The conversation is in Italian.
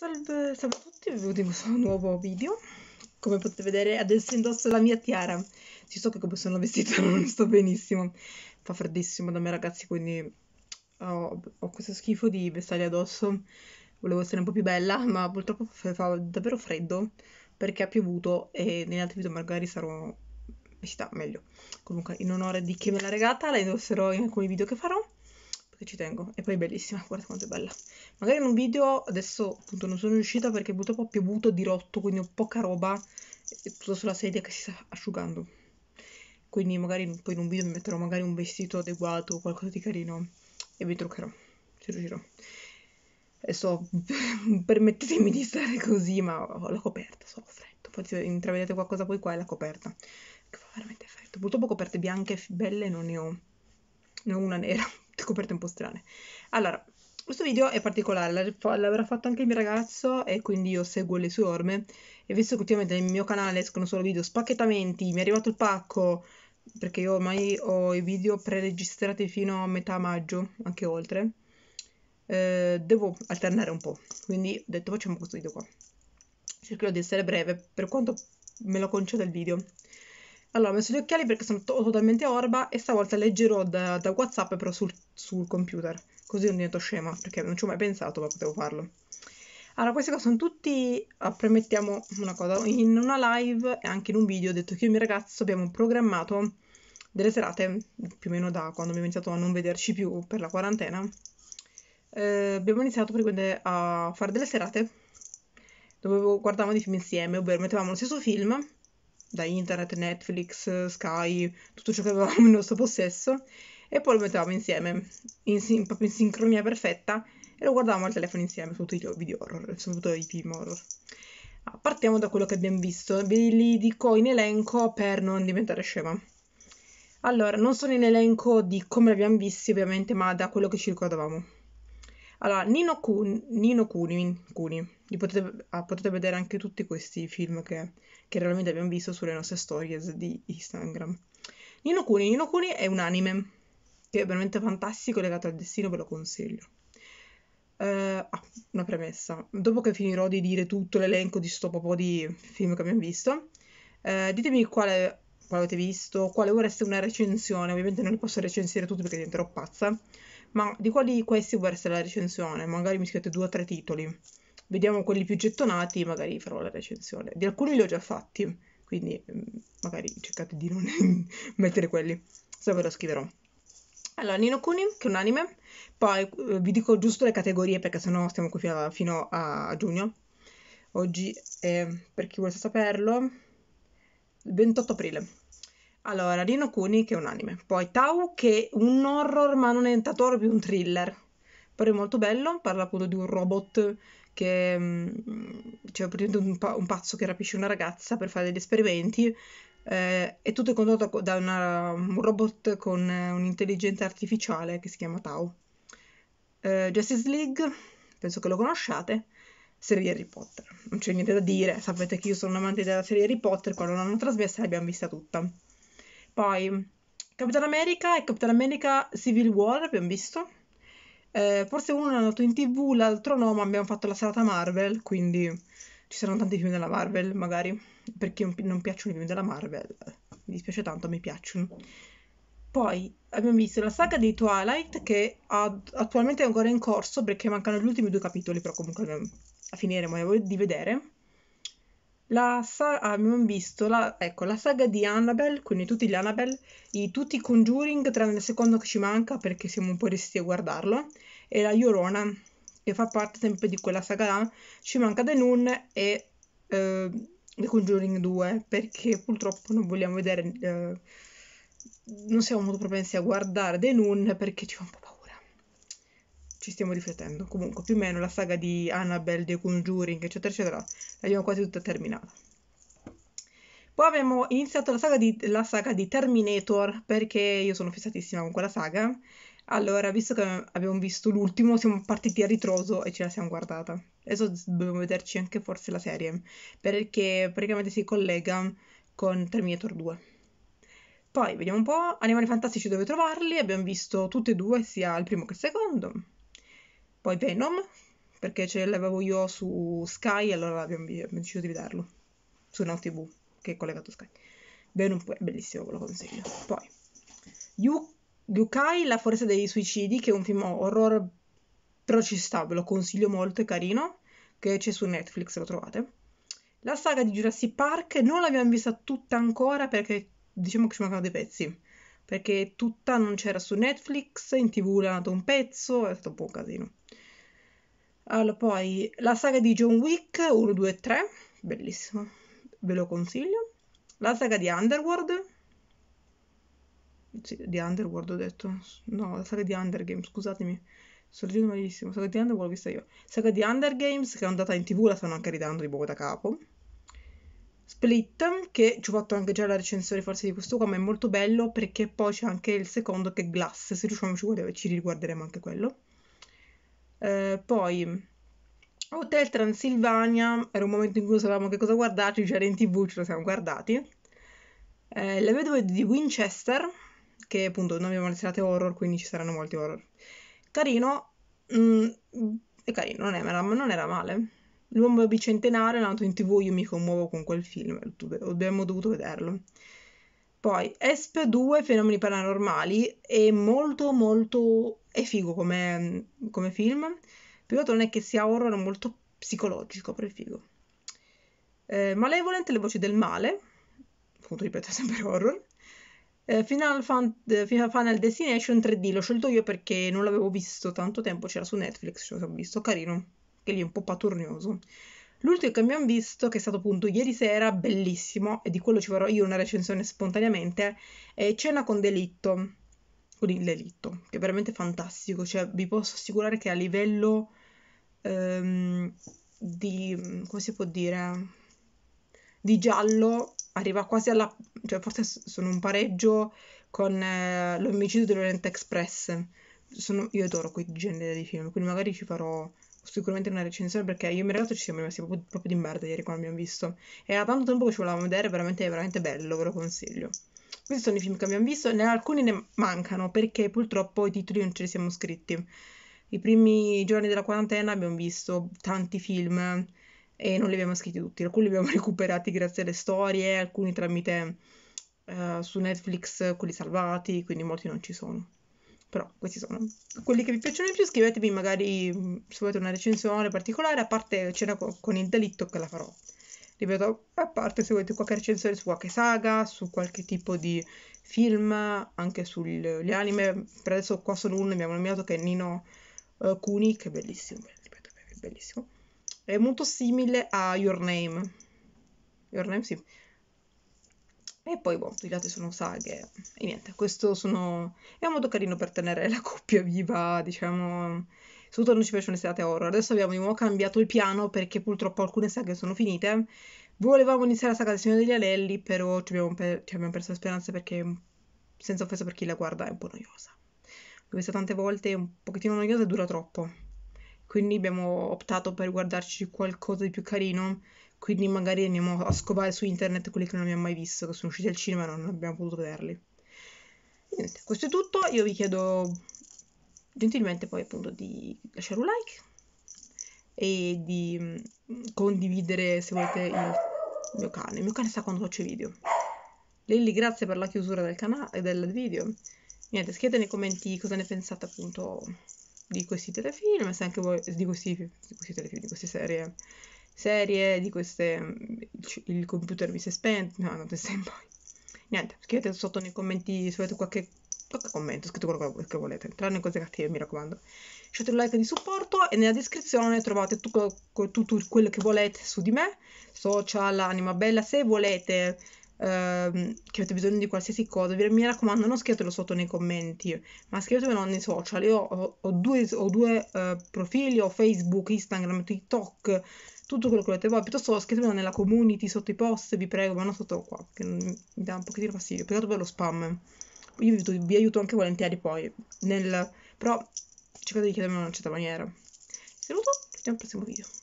Salve, salve a tutti, benvenuti in questo nuovo video. Come potete vedere adesso indosso la mia tiara. Ci so che come sono vestita non sto benissimo. Fa freddissimo da me ragazzi, quindi ho, ho questo schifo di vestaglia addosso. Volevo essere un po' più bella, ma purtroppo fa davvero freddo perché ha piovuto e negli altri video magari sarò vestita meglio. Comunque in onore di chi me l'ha regata la indosserò in alcuni video che farò che ci tengo. E poi è bellissima, guarda quanto è bella. Magari in un video, adesso appunto non sono riuscita perché purtroppo ha piovuto dirotto, quindi ho poca roba. E tutto sulla sedia che si sta asciugando. Quindi magari poi in un video mi metterò magari un vestito adeguato, o qualcosa di carino. E vi truccherò, ci riuscirò. Adesso permettetemi di stare così, ma ho la coperta, so, freddo. se intravedete qualcosa poi qua è la coperta. Che fa veramente freddo. Purtroppo coperte bianche belle non ne ho. Ne ho una nera, scoperte un po' strane. Allora, questo video è particolare, l'avrà fatto anche il mio ragazzo e quindi io seguo le sue orme e visto che ultimamente nel mio canale escono solo video spacchettamenti, mi è arrivato il pacco perché io ormai ho i video preregistrati fino a metà maggio, anche oltre, eh, devo alternare un po', quindi ho detto facciamo questo video qua. Cercherò di essere breve per quanto me lo conceda il video. Allora, ho messo gli occhiali perché sono to- totalmente orba e stavolta leggerò da, da WhatsApp però sul, sul, computer, così non divento scema, perché non ci ho mai pensato, ma potevo farlo. Allora, queste cose sono tutti, ah, premettiamo una cosa, in una live e anche in un video ho detto che io e il mio ragazzo abbiamo programmato delle serate, più o meno da quando abbiamo iniziato a non vederci più per la quarantena, eh, abbiamo iniziato praticamente a fare delle serate dove guardavamo dei film insieme, ovvero mettevamo lo stesso film da internet, Netflix, Sky, tutto ciò che avevamo nel nostro possesso e poi lo mettevamo insieme, in, sin- proprio in sincronia perfetta e lo guardavamo al telefono insieme, tutti i video horror, soprattutto i film horror. Ah, partiamo da quello che abbiamo visto, ve li dico in elenco per non diventare scema. Allora, non sono in elenco di come li abbiamo visti ovviamente, ma da quello che ci ricordavamo. Allora, Nino, Kun, Nino Kuni, Kuni potete, ah, potete, vedere anche tutti questi film che, che realmente abbiamo visto sulle nostre stories di Instagram. Nino Kuni, Nino Kuni è un anime che è veramente fantastico, legato al destino, ve lo consiglio. Uh, ah, una premessa. Dopo che finirò di dire tutto l'elenco di sto po' di film che abbiamo visto, uh, ditemi quale, quale, avete visto, quale vorreste una recensione. Ovviamente non li posso recensire tutti perché diventerò pazza, ma di quali di questi vorreste la recensione? Magari mi scrivete due o tre titoli vediamo quelli più gettonati, magari farò la recensione. Di alcuni li ho già fatti, quindi mm, magari cercate di non mettere quelli, se ve lo scriverò. Allora, Nino Kuni, che è un anime, poi eh, vi dico giusto le categorie perché sennò stiamo qui fino a, fino a giugno. Oggi è, per chi vuole saperlo, il 28 aprile. Allora, Nino Kuni, che è un anime, poi Tau, che è un horror ma non è tanto più un thriller, però è molto bello, parla appunto di un robot che mm, cioè, praticamente un, pa- un pazzo che rapisce una ragazza per fare degli esperimenti eh, è tutto condotto da una, un robot con eh, un'intelligenza artificiale che si chiama Tau. Eh, Justice League, penso che lo conosciate, serie Harry Potter. Non c'è niente da dire, sapete che io sono un amante della serie Harry Potter, quando l'hanno trasmessa l'abbiamo vista tutta. Poi Capitan America e Capitan America Civil War abbiamo visto, eh, forse uno è andato in tv, l'altro no, ma abbiamo fatto la serata Marvel, quindi ci saranno tanti film della Marvel, magari. Per chi non piacciono i film della Marvel, mi dispiace tanto, mi piacciono. Poi abbiamo visto la saga di Twilight che ad, attualmente è ancora in corso perché mancano gli ultimi due capitoli, però comunque a finire, ma di vedere la sa- abbiamo visto la, ecco, la saga di Annabelle, quindi tutti gli Annabelle, i, tutti i Conjuring, tranne il secondo che ci manca perché siamo un po' resti a guardarlo, e la Llorona, che fa parte sempre di quella saga là, ci manca The Nun e eh, The Conjuring 2, perché purtroppo non vogliamo vedere, eh, non siamo molto propensi a guardare The Nun perché ci fa un po' paura ci stiamo riflettendo. Comunque, più o meno la saga di Annabelle, The Conjuring, eccetera, eccetera, l'abbiamo quasi tutta terminata. Poi abbiamo iniziato la saga, di, la saga di Terminator, perché io sono fissatissima con quella saga. Allora, visto che abbiamo visto l'ultimo, siamo partiti a ritroso e ce la siamo guardata. Adesso dobbiamo vederci anche forse la serie, perché praticamente si collega con Terminator 2. Poi vediamo un po', Animali Fantastici dove trovarli, abbiamo visto tutti e due, sia il primo che il secondo. Poi Venom, perché ce l'avevo io su Sky, e allora abbiamo, deciso di vederlo su Now TV, che è collegato a Sky. Venom è bellissimo, ve lo consiglio. Poi, Yu- Yukai, La forza dei suicidi, che è un film horror, però ci sta, ve lo consiglio molto, è carino, che c'è su Netflix, lo trovate. La saga di Jurassic Park non l'abbiamo vista tutta ancora perché diciamo che ci mancano dei pezzi. Perché tutta non c'era su Netflix, in tv l'hanno dato un pezzo, è stato un po' un casino. Allora, poi la saga di John Wick 1, 2 e 3, bellissimo, ve lo consiglio. La saga di Underworld, sì, di Underworld ho detto, no, la saga di Undergame, scusatemi, sto leggendo malissimo, saga di Underworld l'ho vista io. Saga di Undergames che è andata in tv, la stanno anche ridando di poco da capo. Split, che ci ho fatto anche già la recensione forse di questo qua, ma è molto bello perché poi c'è anche il secondo che è Glass, se riusciamo ci, ci riguarderemo anche quello. Eh, poi Hotel Transilvania era un momento in cui sapevamo che cosa guardarci, c'era in tv, ce lo siamo guardati. Eh, la vedova di Winchester, che appunto noi abbiamo le serate horror, quindi ci saranno molti horror. Carino, mm, è carino, non, è, non era male. L'uomo bicentenario è nato in tv, io mi commuovo con quel film, abbiamo dovuto vederlo. Poi ESP2 Fenomeni paranormali è molto molto è figo come, come film. Però non è che sia horror, è molto psicologico, però è figo. Eh, Malevolent, le voci del male, appunto ripeto è sempre horror. Eh, Final, Fan, eh, Final Destination 3D l'ho scelto io perché non l'avevo visto tanto tempo, c'era su Netflix, ce l'ho visto, carino, che lì è un po' paturnioso. L'ultimo che abbiamo visto, che è stato appunto ieri sera, bellissimo, e di quello ci farò io una recensione spontaneamente, è Cena con Delitto, con il delitto, che è veramente fantastico, cioè vi posso assicurare che a livello ehm, di, come si può dire, di giallo arriva quasi alla, cioè forse sono un pareggio con eh, l'omicidio dell'Orient Express, sono, io adoro quel genere di film, quindi magari ci farò sicuramente una recensione perché io e mio ragazzo ci siamo rimasti proprio, proprio di merda ieri quando abbiamo visto. Era tanto tempo che ci volevamo vedere, veramente, veramente bello, ve lo consiglio. Questi sono i film che abbiamo visto, ne, alcuni ne mancano perché purtroppo i titoli non ce li siamo scritti. I primi giorni della quarantena abbiamo visto tanti film e non li abbiamo scritti tutti, alcuni li abbiamo recuperati grazie alle storie, alcuni tramite uh, su Netflix quelli salvati, quindi molti non ci sono però questi sono quelli che vi piacciono di più. Scrivetemi magari mm, se volete una recensione particolare, a parte cena con il delitto che la farò. Ripeto, a parte se volete qualche recensione su qualche saga, su qualche tipo di film, anche sugli anime. Per adesso qua solo uno abbiamo nominato che è Nino eh, Kuni, che è bellissimo, ripeto, è bellissimo. È molto simile a Your Name. Your Name, sì e poi, boh, gli altri sono saghe. E niente, questo sono... è un modo carino per tenere la coppia viva, diciamo... Soprattutto non ci piacciono le serate horror. Adesso abbiamo di nuovo cambiato il piano perché purtroppo alcune saghe sono finite. Volevamo iniziare la saga del Signore degli Anelli, però ci abbiamo, pe- ci abbiamo perso la speranza perché, senza offesa per chi la guarda, è un po' noiosa. L'ho vista tante volte, è un pochettino noiosa e dura troppo. Quindi abbiamo optato per guardarci qualcosa di più carino quindi magari andiamo a scovare su internet quelli che non abbiamo mai visto, che sono usciti al cinema e non abbiamo potuto vederli. Niente, questo è tutto, io vi chiedo gentilmente poi appunto di lasciare un like e di mm, condividere se volete il mio cane. Il mio cane sa quando faccio video. Lilli, grazie per la chiusura del canale del video. Niente, scrivete nei commenti cosa ne pensate appunto di questi telefilm, se anche voi di questi, di questi telefilm, di queste serie serie, di queste... il computer mi si è spento, no, non testa in poi. Niente, scrivete sotto nei commenti se avete qualche, qualche commento, scrivete quello che volete, tranne cose cattive, mi raccomando. Lasciate un like di supporto e nella descrizione trovate tutto, tutto quello che volete su di me, social, anima bella, se volete ehm, che avete bisogno di qualsiasi cosa, vi, mi raccomando non scrivetelo sotto nei commenti, ma scrivetemelo nei social. Io ho, ho due, ho due eh, profili, ho Facebook, Instagram, TikTok, tutto quello che volete voi, piuttosto scrivetemelo nella community sotto i post, vi prego, ma non sotto qua, che mi dà un pochettino fastidio, peccato per lo spam. Io vi, vi aiuto anche volentieri poi, nel... però cercate di chiedermelo in una certa maniera. Saluto, ci vediamo al prossimo video.